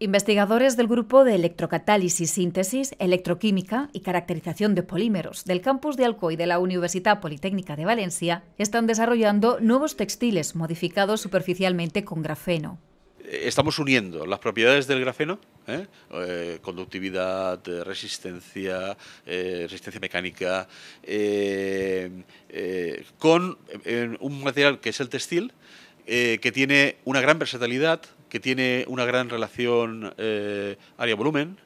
Investigadores del grupo de electrocatálisis, síntesis, electroquímica y caracterización de polímeros del campus de Alcoy de la Universidad Politécnica de Valencia están desarrollando nuevos textiles modificados superficialmente con grafeno. Eh, estamos uniendo las propiedades del grafeno, ¿eh? Eh, conductividad, resistencia, resistencia mecánica, con un material que es el textil, que tiene una gran versatilidad, que tiene una gran relación eh, área-volumen,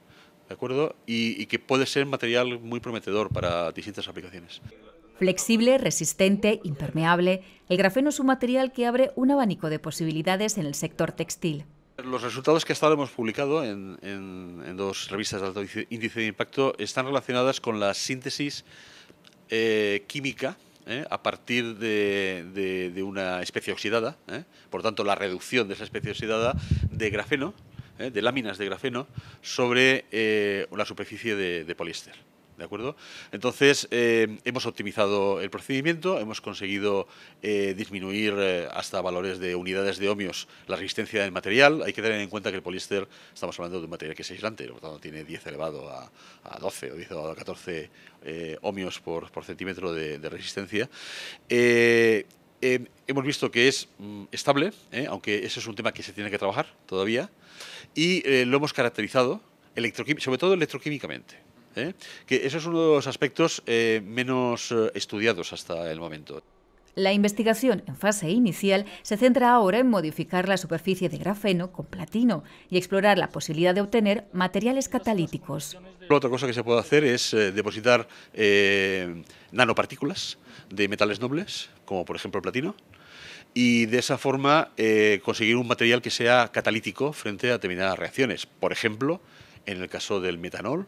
¿de acuerdo? Y, que puede ser material muy prometedor para distintas aplicaciones. Flexible, resistente, impermeable, el grafeno es un material que abre un abanico de posibilidades en el sector textil. Los resultados que hasta ahora hemos publicado en, dos revistas de alto índice de impacto están relacionadas con la síntesis eh, química ¿eh? a partir de, una especie oxidada, ¿eh? por tanto la reducción de esa especie oxidada de grafeno, ¿eh? de láminas de grafeno, sobre una superficie de, de poliéster acuerdo? Entonces, eh, hemos optimizado el procedimiento, hemos conseguido eh, disminuir eh, hasta valores de unidades de ohmios la resistencia del material. Hay que tener en cuenta que el poliéster, estamos hablando de un material que es aislante, por lo tanto tiene 10 elevado a, 12 o 10 elevado a 14 ohmios por, centímetro de, resistencia. hemos visto que es mm, estable, aunque ese es un tema que se tiene que trabajar todavía, y lo hemos caracterizado, sobre todo electroquímicamente. ¿eh? que esos es uno de los aspectos eh, menos eh, estudiados hasta el momento. La investigación en fase inicial se centra ahora en modificar la superficie de grafeno con platino y explorar la posibilidad de obtener materiales catalíticos. otra cosa que se puede hacer es depositar nanopartículas de metales nobles, como por ejemplo el platino, y de esa forma conseguir un material que sea catalítico frente a determinadas reacciones. Por ejemplo, en el caso del metanol,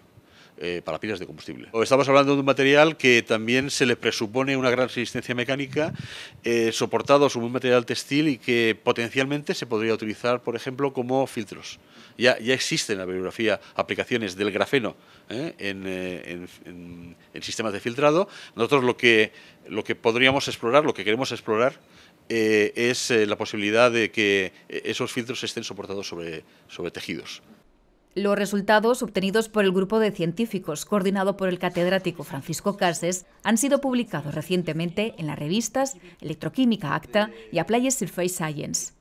eh, para pilas de combustible. estamos hablando de un material que también se le presupone una gran resistencia mecánica, eh, soportado sobre un material textil y que potencialmente se podría utilizar, por ejemplo, como filtros. Ya, ya existen en la bibliografía aplicaciones del grafeno ¿eh? en, sistemas de filtrado. Nosotros lo que, podríamos explorar, lo que queremos explorar, es la posibilidad de que esos filtros estén soportados sobre, sobre tejidos los resultados obtenidos por el grupo de científicos coordinado por el catedrático Francisco Cases han sido publicados recientemente en las revistas Electroquímica Acta y Applied Surface Science.